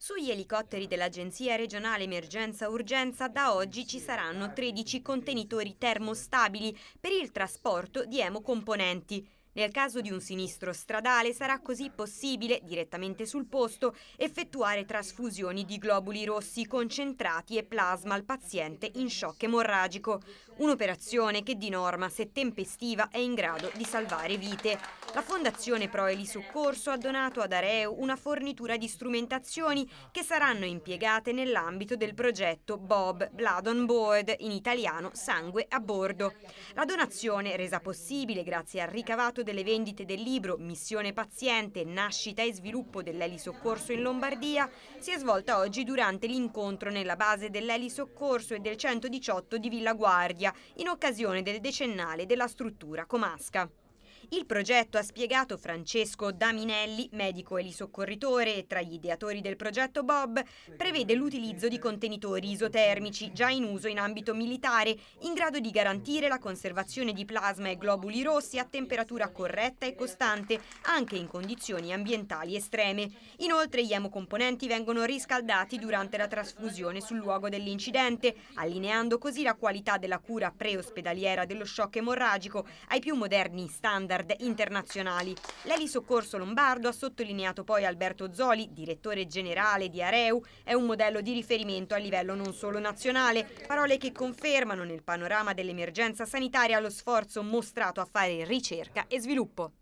Sugli elicotteri dell'Agenzia regionale Emergenza Urgenza da oggi ci saranno 13 contenitori termostabili per il trasporto di emocomponenti. Nel caso di un sinistro stradale sarà così possibile, direttamente sul posto, effettuare trasfusioni di globuli rossi concentrati e plasma al paziente in shock emorragico, un'operazione che di norma, se tempestiva, è in grado di salvare vite. La Fondazione Pro Eli Soccorso ha donato ad Areo una fornitura di strumentazioni che saranno impiegate nell'ambito del progetto Bob Blood on Board, in italiano Sangue a Bordo. La donazione, resa possibile grazie al ricavato delle vendite del libro Missione Paziente, Nascita e Sviluppo dell'Eli Soccorso in Lombardia, si è svolta oggi durante l'incontro nella base dell'Eli Soccorso e del 118 di Villa Guardia, in occasione del decennale della struttura comasca. Il progetto ha spiegato Francesco Daminelli, medico elisoccorritore e tra gli ideatori del progetto Bob, prevede l'utilizzo di contenitori isotermici già in uso in ambito militare, in grado di garantire la conservazione di plasma e globuli rossi a temperatura corretta e costante, anche in condizioni ambientali estreme. Inoltre gli emocomponenti vengono riscaldati durante la trasfusione sul luogo dell'incidente, allineando così la qualità della cura preospedaliera dello shock emorragico ai più moderni standard standard internazionali. L'Eli Soccorso Lombardo, ha sottolineato poi Alberto Zoli, direttore generale di Areu, è un modello di riferimento a livello non solo nazionale, parole che confermano nel panorama dell'emergenza sanitaria lo sforzo mostrato a fare ricerca e sviluppo.